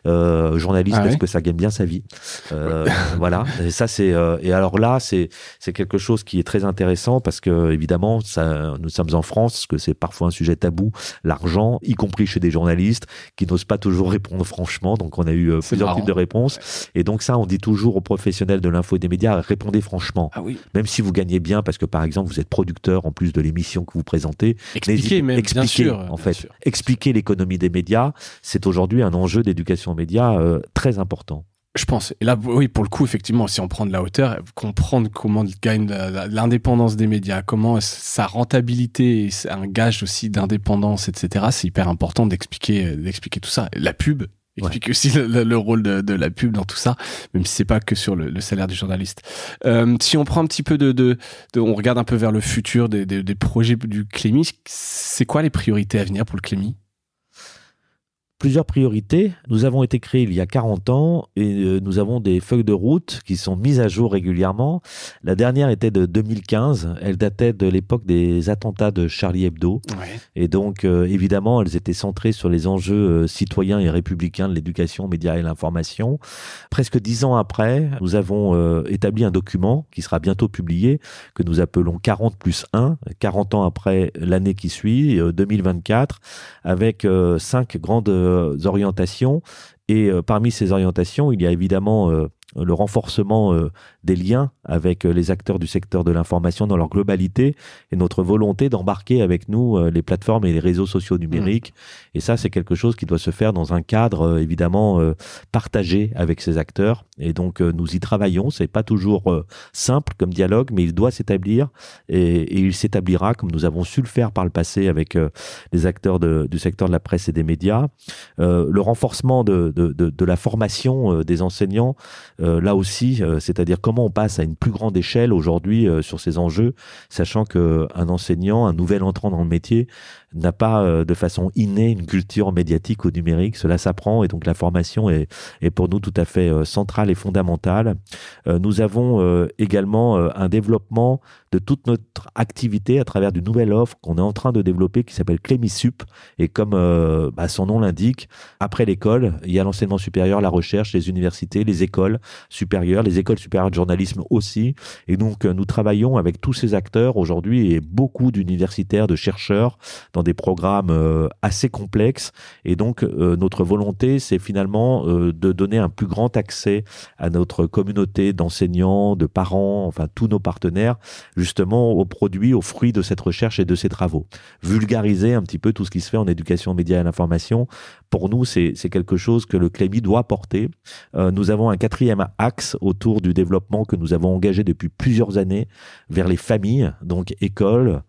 Euh, journaliste, est-ce ah que ça gagne bien sa vie. Euh, voilà, et ça c'est... Euh, et alors là, c'est quelque chose qui est très intéressant, parce que évidemment, ça, nous sommes en France, que c'est parfois un sujet tabou, l'argent, y compris chez des journalistes, qui n'osent pas toujours répondre franchement. Donc on a eu euh, plusieurs types de réponses. Et donc, ça, on dit toujours aux professionnels de l'info et des médias, répondez franchement. Ah même si vous gagnez bien, parce que par exemple, vous êtes producteur en plus de l'émission que vous présentez. Expliquez, bien en fait. l'économie des médias. C'est aujourd'hui un enjeu d'éducation aux médias euh, très important. Je pense. Et là, oui, pour le coup, effectivement, si on prend de la hauteur, comprendre comment gagne l'indépendance des médias, comment sa rentabilité c'est un gage aussi d'indépendance, etc., c'est hyper important d'expliquer, euh, d'expliquer tout ça. La pub, explique aussi le, rôle de, la pub dans tout ça, même si c'est pas que sur le, salaire du journaliste. Euh, si on prend un petit peu de, de, on regarde un peu vers le futur des, des projets du Clémy, c'est quoi les priorités à venir pour le Clémy plusieurs priorités. Nous avons été créés il y a 40 ans et euh, nous avons des feuilles de route qui sont mises à jour régulièrement. La dernière était de 2015. Elle datait de l'époque des attentats de Charlie Hebdo. Et donc, euh, évidemment, elles étaient centrées sur les enjeux euh, citoyens et républicains de l'éducation, médias et l'information. Presque dix ans après, nous avons établi un document qui sera bientôt publié, que nous appelons 40 plus 1, 40 ans après l'année qui suit, 2024, avec cinq grandes euh, orientations. Et euh, parmi ces orientations, il y a évidemment euh, euh, le renforcement euh, des liens avec euh, les acteurs du secteur de l'information dans leur globalité et notre volonté d'embarquer avec nous les plateformes et les réseaux sociaux numériques. Mmh. Et ça, c'est quelque chose qui doit se faire dans un cadre évidemment partagé avec ces acteurs. Et donc, nous y travaillons. C'est pas toujours simple comme dialogue, mais il doit s'établir et, il s'établira comme nous avons su le faire par le passé avec les acteurs du secteur de la presse et des médias. le renforcement de, de, de la formation des enseignants euh, là aussi, euh, c'est-à-dire comment on passe à une plus grande échelle aujourd'hui euh, sur ces enjeux, sachant qu'un enseignant, un nouvel entrant dans le métier, n'a pas euh, de façon innée une culture médiatique au numérique. Cela s'apprend et donc la formation est, pour nous tout à fait euh, centrale et fondamentale. Euh, nous avons également un développement de toute notre activité à travers d'une nouvelle offre qu'on est en train de développer qui s'appelle Clémisup. Et comme bah, son nom l'indique, après l'école, il y a l'enseignement supérieur, la recherche, les universités, les écoles supérieures, les écoles supérieures de journalisme aussi. Et donc nous travaillons avec tous ces acteurs aujourd'hui et beaucoup d'universitaires, de chercheurs dans des programmes euh, assez complexes. Et donc, euh, notre volonté, c'est finalement euh, de donner un plus grand accès à notre communauté d'enseignants, de parents, enfin tous nos partenaires, justement aux produits, aux fruits de cette recherche et de ces travaux. Vulgariser un petit peu tout ce qui se fait en éducation médias et l'information, pour nous, c'est quelque chose que le CLEMI doit porter. nous avons un quatrième axe autour du développement que nous avons engagé depuis plusieurs années vers les familles, donc écoles,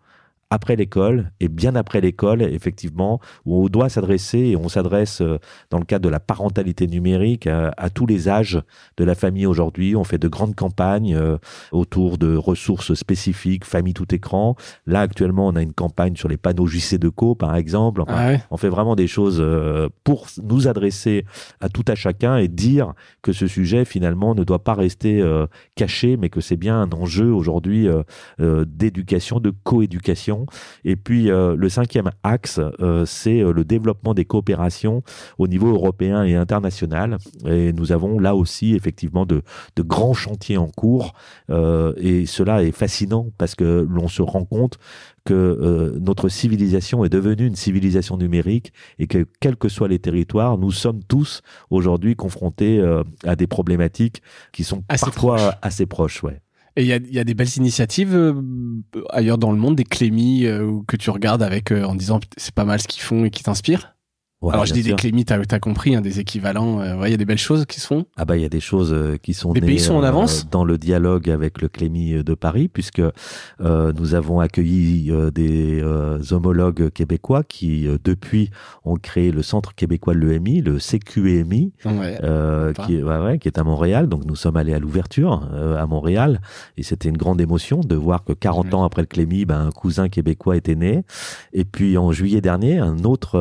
après l'école et bien après l'école, effectivement, où on doit s'adresser, et on s'adresse euh, dans le cadre de la parentalité numérique euh, à, tous les âges de la famille aujourd'hui. On fait de grandes campagnes euh, autour de ressources spécifiques, famille tout écran. Là, actuellement, on a une campagne sur les panneaux JC de co par exemple. Ah on fait vraiment des choses pour nous adresser à tout à chacun et dire que ce sujet, finalement, ne doit pas rester caché, mais que c'est bien un enjeu aujourd'hui d'éducation, de coéducation et puis euh, le cinquième axe, euh, c'est euh, le développement des coopérations au niveau européen et international. Et nous avons là aussi effectivement de, grands chantiers en cours. et cela est fascinant parce que l'on se rend compte que notre civilisation est devenue une civilisation numérique et que quels que soient les territoires, nous sommes tous aujourd'hui confrontés à des problématiques qui sont assez parfois assez proches. Ouais. Et il y a, des belles initiatives euh, ailleurs dans le monde, des clémis euh, que tu regardes avec euh, en disant c'est pas mal ce qu'ils font et qui t'inspirent alors je dis des Clémy, t'as as compris, hein, des équivalents. Euh, il y a des belles choses qui se font. Ah bah il y a des choses euh, qui sont. Les pays sont en euh, avance. Dans le dialogue avec le Clémy de Paris, puisque nous avons accueilli des homologues québécois qui depuis ont créé le Centre québécois de l'EMI, le CQEMI, e qui, qui, est à Montréal. Donc nous sommes allés à l'ouverture à Montréal et c'était une grande émotion de voir que 40 ans après le Clémy, ben, un cousin québécois était né. Et puis en juillet dernier, un autre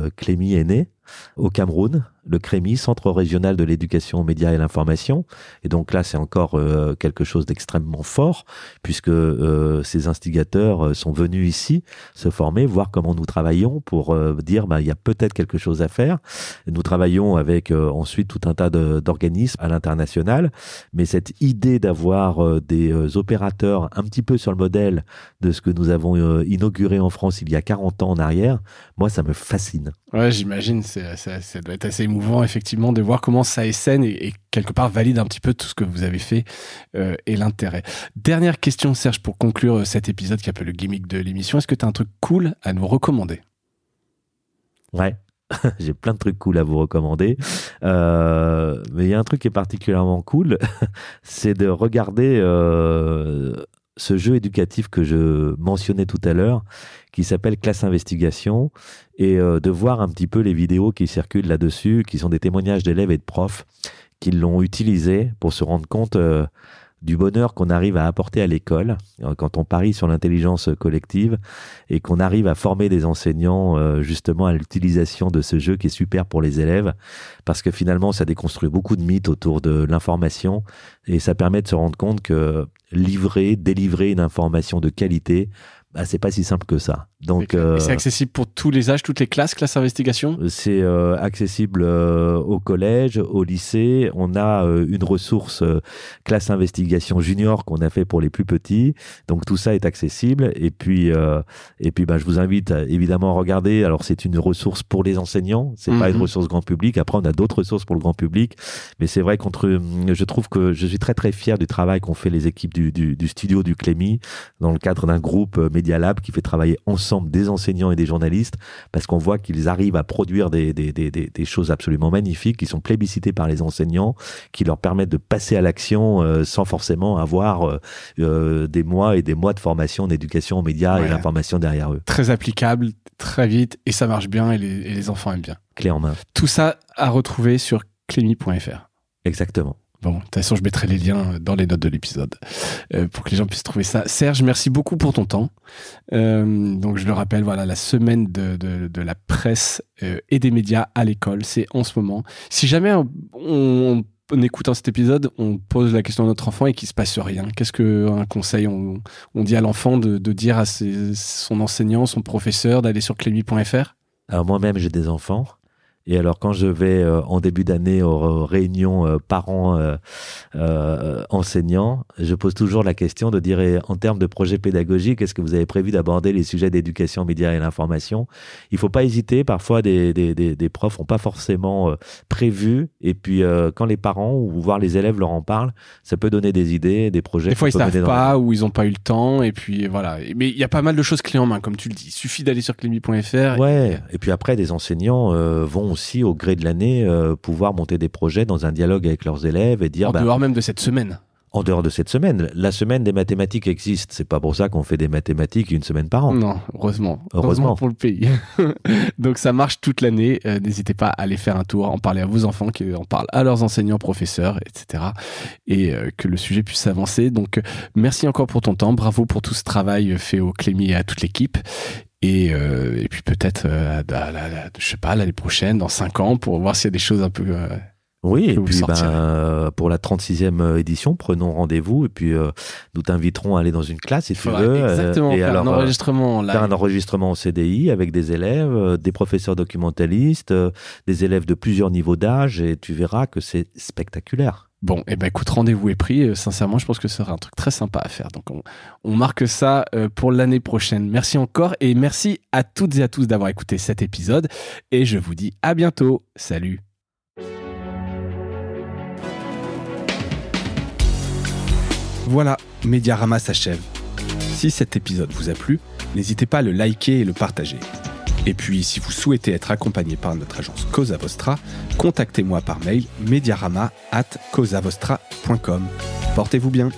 euh, Clémy est née au Cameroun, le CREMI, Centre régional de l'éducation aux médias et à l'information. Et donc là, c'est encore euh, quelque chose d'extrêmement fort, puisque euh, ces instigateurs euh, sont venus ici se former, voir comment nous travaillons pour dire, bah, il y a peut-être quelque chose à faire. nous travaillons avec ensuite tout un tas d'organismes à l'international, mais cette idée d'avoir des opérateurs un petit peu sur le modèle de ce que nous avons inauguré en France il y a 40 ans en arrière, moi, ça me fascine. Ouais, j'imagine, ça, doit être assez émouvant, effectivement, de voir comment ça est et, et quelque part valide un petit peu tout ce que vous avez fait euh, et l'intérêt. Dernière question, Serge, pour conclure euh, cet épisode qui est un peu le gimmick de l'émission. Est-ce que tu as un truc cool à nous recommander Ouais, j'ai plein de trucs cool à vous recommander. Euh, mais il y a un truc qui est particulièrement cool, c'est de regarder euh, ce jeu éducatif que je mentionnais tout à l'heure, qui s'appelle Classe Investigation, et euh, de voir un petit peu les vidéos qui circulent là-dessus, qui sont des témoignages d'élèves et de profs qui l'ont utilisé pour se rendre compte euh, du bonheur qu'on arrive à apporter à l'école euh, quand on parie sur l'intelligence collective et qu'on arrive à former des enseignants euh, justement à l'utilisation de ce jeu qui est super pour les élèves parce que finalement ça déconstruit beaucoup de mythes autour de l'information et ça permet de se rendre compte que livrer, délivrer une information de qualité bah, c'est pas si simple que ça. Donc, c'est euh, accessible pour tous les âges, toutes les classes, classe investigation. Euh, c'est euh, accessible au collège, au lycée. On a une ressource classe investigation junior qu'on a fait pour les plus petits. Donc tout ça est accessible. Et puis, et puis, bah, je vous invite évidemment à regarder. Alors c'est une ressource pour les enseignants. C'est pas une mhm. ressource grand public. Après, on a d'autres ressources pour le grand public. Mais c'est vrai qu'entre, je trouve que je suis très très fier du travail qu'ont fait les équipes du, du studio du Clémy dans le cadre d'un groupe. Mais Media qui fait travailler ensemble des enseignants et des journalistes parce qu'on voit qu'ils arrivent à produire des, choses absolument magnifiques qui sont plébiscitées par les enseignants, qui leur permettent de passer à l'action euh, sans forcément avoir euh, euh, des mois et des mois de formation en éducation aux médias et l'information derrière eux. Très applicable, très vite et ça marche bien et les, les enfants aiment bien. Clé en main. Tout ça à retrouver sur clémy.fr. Exactement. Bon, de toute façon, je mettrai les liens dans les notes de l'épisode euh, pour que les gens puissent trouver ça. Serge, merci beaucoup pour ton temps. Euh, donc, je le rappelle, voilà, la semaine de, la presse euh, et des médias à l'école, c'est en ce moment. Si jamais on, écoute en cet épisode, on pose la question à notre enfant et qu'il se passe rien, qu'est-ce qu'un conseil on, dit à l'enfant de, dire à son enseignant, son professeur, d'aller sur clémy.fr Alors, moi-même, j'ai des enfants. Et alors quand je vais euh, en début d'année aux réunions euh, parents euh, enseignants, je pose toujours la question de dire en termes de projet pédagogique, est-ce que vous avez prévu d'aborder les sujets d'éducation, médias et l'information Il faut pas hésiter. Parfois, des, des, des, des profs n'ont pas forcément prévu. Et puis quand les parents ou voir les élèves leur en parlent, ça peut donner des idées, des projets. Des fois, ils savent pas ou ils n'ont pas eu le temps. Et puis voilà. Mais il y a pas mal de choses clés en main, comme tu le dis. Il suffit d'aller sur clémy.fr. Ouais. et... puis après, des enseignants vont aussi, au gré de l'année, euh, pouvoir monter des projets dans un dialogue avec leurs élèves et dire. En bah, dehors même de cette semaine. En dehors de cette semaine, la semaine des mathématiques existe. C'est pas pour ça qu'on fait des mathématiques une semaine par an. Non, heureusement. Heureusement, pour le pays. Donc ça marche toute l'année. Euh, n'hésitez pas à aller faire un tour, en parler à vos enfants, qui en parlent à leurs enseignants, professeurs, etc. Et euh, que le sujet puisse avancer. Donc merci encore pour ton temps. Bravo pour tout ce travail fait au Clémy et à toute l'équipe. Euh, et, puis peut-être, euh, je sais pas, l'année prochaine, dans cinq ans, pour voir s'il y a des choses un peu. Euh, oui, et puis ben, pour la 36e euh, édition, prenons rendez-vous et puis nous t'inviterons à aller dans une classe si tu veux. Exactement, et faire un enregistrement là. un enregistrement en CDI avec des élèves, des professeurs documentalistes, des élèves de plusieurs niveaux d'âge et tu verras que c'est spectaculaire. Bon, et eh ben écoute, rendez-vous est pris. Euh, sincèrement, je pense que ce sera un truc très sympa à faire. Donc, on, on marque ça euh, pour l'année prochaine. Merci encore et merci à toutes et à tous d'avoir écouté cet épisode. Et je vous dis à bientôt. Salut. Voilà, Mediarama s'achève. Si cet épisode vous a plu, n'hésitez pas à le liker et le partager. Et puis, si vous souhaitez être accompagné par notre agence Cosa Vostra, contactez-moi par mail mediarama at Portez-vous bien!